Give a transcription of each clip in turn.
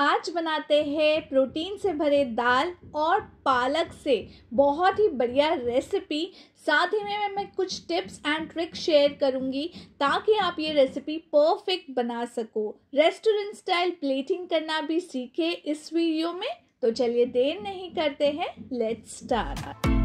आज बनाते हैं प्रोटीन से भरे दाल और पालक से बहुत ही बढ़िया रेसिपी साथ ही में मैं कुछ टिप्स एंड ट्रिक शेयर करूंगी ताकि आप ये रेसिपी परफेक्ट बना सको रेस्टोरेंट स्टाइल प्लेटिंग करना भी सीखे इस वीडियो में तो चलिए देर नहीं करते हैं let's start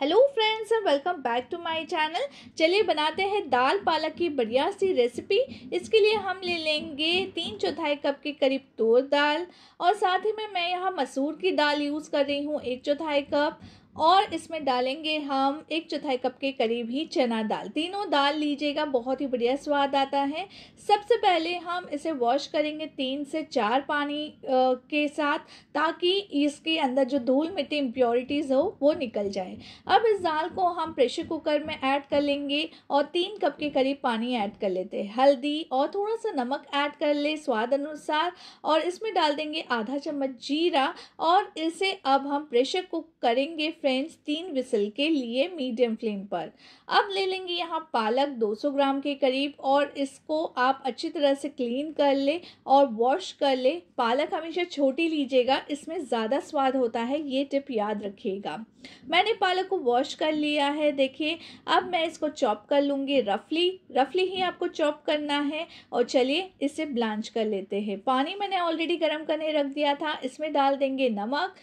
hello friends and welcome back to my channel चलिए बनाते हैं दाल पालक की बढ़िया सी रेसिपी इसके लिए हम ले लेंगे तीन चौथाई कप के करीब तोर दाल और साथ ही में मैं यहाँ मसूर की दाल यूज़ कर रही हूँ एक चौथाई कप और इसमें डालेंगे हम एक चौथाई कप के करीब ही चना दाल तीनों दाल लीजिएगा बहुत ही बढ़िया स्वाद आता है सबसे पहले हम इसे वॉश करेंगे तीन से चार पानी के साथ ताकि इसके अंदर जो धूल मिट्टी इम्प्योरिटीज़ हो वो निकल जाए अब इस दाल को हम प्रेशर कुकर में ऐड कर लेंगे और तीन कप के करीब पानी ऐड कर लेते हैं हल्दी और थोड़ा सा नमक ऐड कर ले स्वाद अनुसार और इसमें डाल देंगे आधा चम्मच जीरा और इसे अब हम प्रेशर कुक करेंगे फ्रेंड्स तीन विसल के लिए मीडियम फ्लेम पर अब ले लेंगे यहाँ पालक 200 ग्राम के करीब और इसको आप अच्छी तरह से क्लीन कर ले और वॉश कर ले पालक हमेशा छोटी लीजिएगा इसमें ज़्यादा स्वाद होता है ये टिप याद रखिएगा मैंने पालक को वॉश कर लिया है देखिए अब मैं इसको चॉप कर लूँगी रफली रफली ही आपको चॉप करना है और चलिए इसे ब्लांच कर लेते हैं पानी मैंने ऑलरेडी गर्म करने रख दिया था इसमें डाल देंगे नमक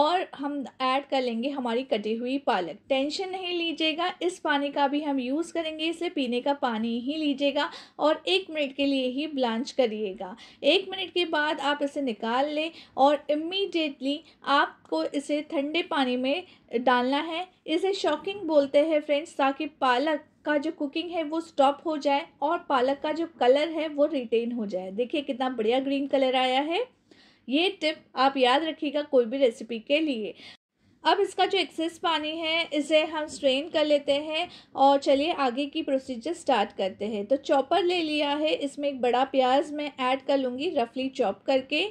और हम ऐड कर लेंगे हमारे हमारी कटी हुई पालक टेंशन नहीं लीजिएगा इस पानी का भी हम यूज़ करेंगे इसलिए पीने का पानी ही लीजिएगा और एक मिनट के लिए ही ब्लांच करिएगा एक मिनट के बाद आप इसे निकाल लें और इमीडिएटली आपको इसे ठंडे पानी में डालना है इसे शॉकिंग बोलते हैं फ्रेंड्स ताकि पालक का जो कुकिंग है वो स्टॉप हो जाए और पालक का जो कलर है वो रिटेन हो जाए देखिए कितना बढ़िया ग्रीन कलर आया है ये टिप आप याद रखिएगा कोई भी रेसिपी के लिए अब इसका जो एक्सेस पानी है इसे हम स्ट्रेन कर लेते हैं और चलिए आगे की प्रोसीजर स्टार्ट करते हैं तो चॉपर ले लिया है इसमें एक बड़ा प्याज मैं ऐड कर लूँगी रफली चॉप करके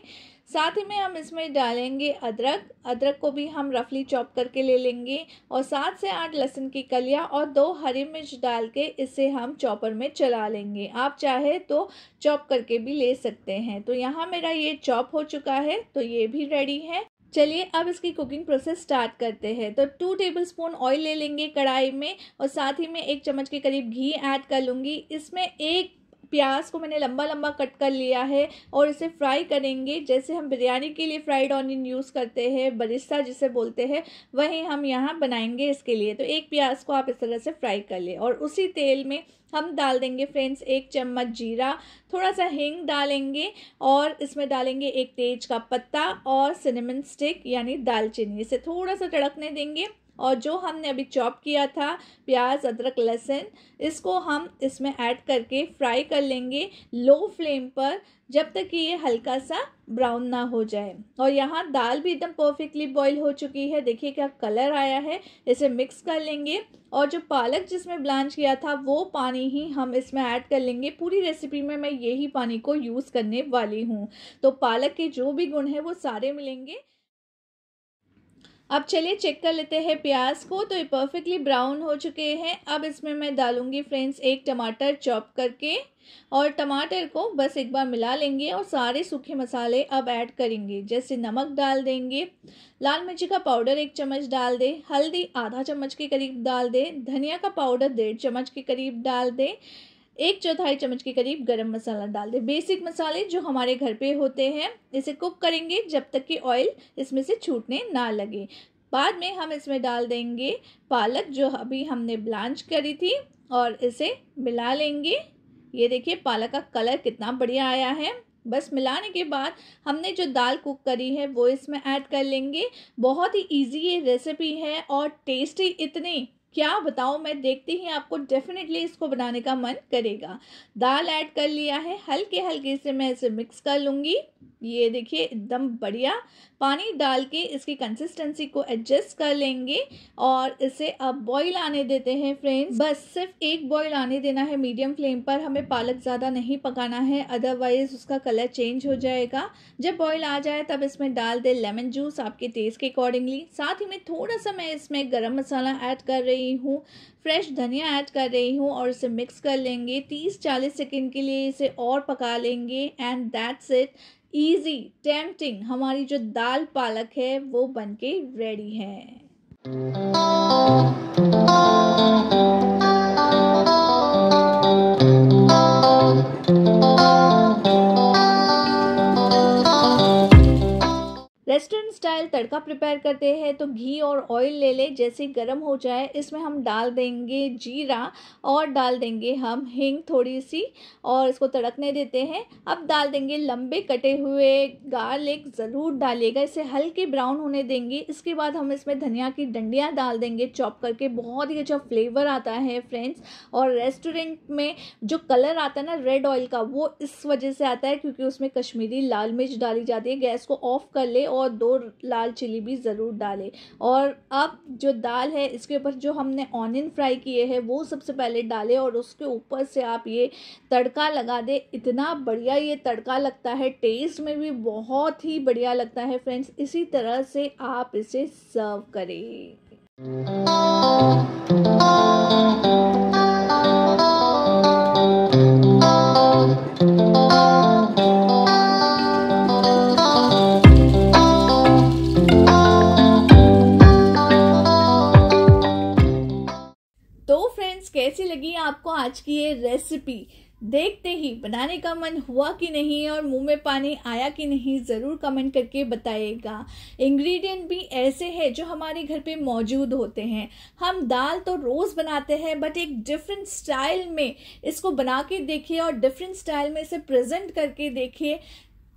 साथ ही में हम इसमें डालेंगे अदरक अदरक को भी हम रफली चॉप करके ले लेंगे और सात से आठ लहसुन की कलियाँ और दो हरी मिर्च डाल के इसे हम चॉपर में चला लेंगे आप चाहे तो चॉप करके भी ले सकते हैं तो यहाँ मेरा ये चॉप हो चुका है तो ये भी रेडी है चलिए अब इसकी कुकिंग प्रोसेस स्टार्ट करते हैं तो टू टेबलस्पून ऑयल ले लेंगे कढ़ाई में और साथ ही में एक चम्मच के करीब घी ऐड कर लूँगी इसमें एक प्याज को मैंने लंबा लंबा कट कर लिया है और इसे फ्राई करेंगे जैसे हम बिरयानी के लिए फ्राइड ऑनियन यूज़ करते हैं बरिस्ता जिसे बोलते हैं वही हम यहाँ बनाएंगे इसके लिए तो एक प्याज को आप इस तरह से फ्राई कर लें और उसी तेल में हम डाल देंगे फ्रेंड्स एक चम्मच जीरा थोड़ा सा हिंग डालेंगे और इसमें डालेंगे एक तेज का पत्ता और सिनेमन स्टिक यानी दालचीनी इसे थोड़ा सा तड़कने देंगे और जो हमने अभी चॉप किया था प्याज अदरक लहसुन इसको हम इसमें ऐड करके फ्राई कर लेंगे लो फ्लेम पर जब तक कि ये हल्का सा ब्राउन ना हो जाए और यहाँ दाल भी एकदम परफेक्टली बॉईल हो चुकी है देखिए क्या कलर आया है इसे मिक्स कर लेंगे और जो पालक जिसमें ब्लांच किया था वो पानी ही हम इसमें ऐड कर लेंगे पूरी रेसिपी में मैं यही पानी को यूज़ करने वाली हूँ तो पालक के जो भी गुण हैं वो सारे मिलेंगे अब चलिए चेक कर लेते हैं प्याज को तो ये परफेक्टली ब्राउन हो चुके हैं अब इसमें मैं डालूँगी फ्रेंड्स एक टमाटर चॉप करके और टमाटर को बस एक बार मिला लेंगे और सारे सूखे मसाले अब ऐड करेंगे जैसे नमक डाल देंगे लाल मिर्ची का पाउडर एक चम्मच डाल दें हल्दी आधा चम्मच के करीब डाल दें धनिया का पाउडर डेढ़ चम्मच के करीब डाल दें एक चौथाई चम्मच के करीब गरम मसाला डाल दें बेसिक मसाले जो हमारे घर पे होते हैं इसे कुक करेंगे जब तक कि ऑयल इसमें से छूटने ना लगे बाद में हम इसमें डाल देंगे पालक जो अभी हमने ब्लांच करी थी और इसे मिला लेंगे ये देखिए पालक का कलर कितना बढ़िया आया है बस मिलाने के बाद हमने जो दाल कुक करी है वो इसमें ऐड कर लेंगे बहुत ही इजी ये रेसिपी है और टेस्टी इतनी क्या बताऊँ मैं देखते ही आपको डेफिनेटली इसको बनाने का मन करेगा दाल ऐड कर लिया है हल्के हल्के से मैं इसे मिक्स कर लूँगी ये देखिए एकदम बढ़िया पानी डाल के इसकी कंसिस्टेंसी को एडजस्ट कर लेंगे और इसे अब बॉईल आने देते हैं फ्रेंड्स बस सिर्फ एक बॉईल आने देना है मीडियम फ्लेम पर हमें पालक ज़्यादा नहीं पकाना है अदरवाइज उसका कलर चेंज हो जाएगा जब बॉईल आ जाए तब इसमें डाल दें लेमन जूस आपके टेस्ट के अकॉर्डिंगली साथ ही में थोड़ा सा मैं इसमें गर्म मसाला ऐड कर रही हूँ फ्रेश धनिया ऐड कर रही हूँ और इसे मिक्स कर लेंगे तीस चालीस सेकेंड के लिए इसे और पका लेंगे and that's it easy tempting हमारी जो दाल पालक है वो बनके रेडी है अगर तड़का प्रिपेयर करते हैं तो घी और ऑयल ले लें जैसे गर्म हो जाए इसमें हम डाल देंगे जीरा और डाल देंगे हम हिंग थोड़ी सी और इसको तड़कने देते हैं अब डाल देंगे लंबे कटे हुए गार्लिक ज़रूर डालिएगा इसे हल्के ब्राउन होने देंगे इसके बाद हम इसमें धनिया की डंडियाँ डाल देंगे चॉप करके बहुत ही अच्छा फ्लेवर आता है फ्रेंड्स और रेस्टोरेंट में जो कलर आता है ना रेड ऑयल का वो इस वजह से आता है क्योंकि उसमें कश्मीरी लाल मिर्च डाली जाती है गैस को ऑफ कर ले और दो दाल चिली भी ज़रूर डालें और अब जो दाल है इसके ऊपर जो हमने ऑनियन फ्राई किए हैं वो सबसे पहले डालें और उसके ऊपर से आप ये तड़का लगा दें इतना बढ़िया ये तड़का लगता है टेस्ट में भी बहुत ही बढ़िया लगता है फ्रेंड्स इसी तरह से आप इसे सर्व करें आपको आज की ये रेसिपी देखते ही बनाने का मन हुआ कि नहीं और मुंह में पानी आया कि नहीं ज़रूर कमेंट करके बताइएगा इंग्रेडिएंट भी ऐसे हैं जो हमारे घर पे मौजूद होते हैं हम दाल तो रोज़ बनाते हैं बट एक डिफरेंट स्टाइल में इसको बना के देखिए और डिफरेंट स्टाइल में इसे प्रेजेंट करके देखिए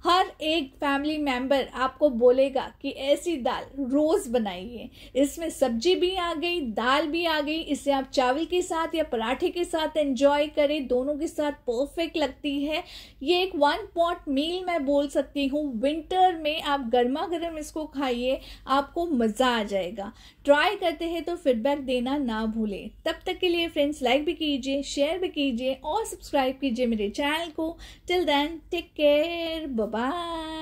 हर एक फैमिली मेंबर आपको बोलेगा कि ऐसी दाल रोज़ बनाइए इसमें सब्जी भी आ गई दाल भी आ गई इसे आप चावल के साथ या पराठे के साथ एंजॉय करें दोनों के साथ परफेक्ट लगती है ये एक वन पॉट मील मैं बोल सकती हूँ विंटर में आप गर्मा गर्म इसको खाइए आपको मज़ा आ जाएगा ट्राई करते हैं तो फीडबैक देना ना भूलें तब तक के लिए फ्रेंड्स लाइक भी कीजिए शेयर भी कीजिए और सब्सक्राइब कीजिए मेरे चैनल को till then take care Bye.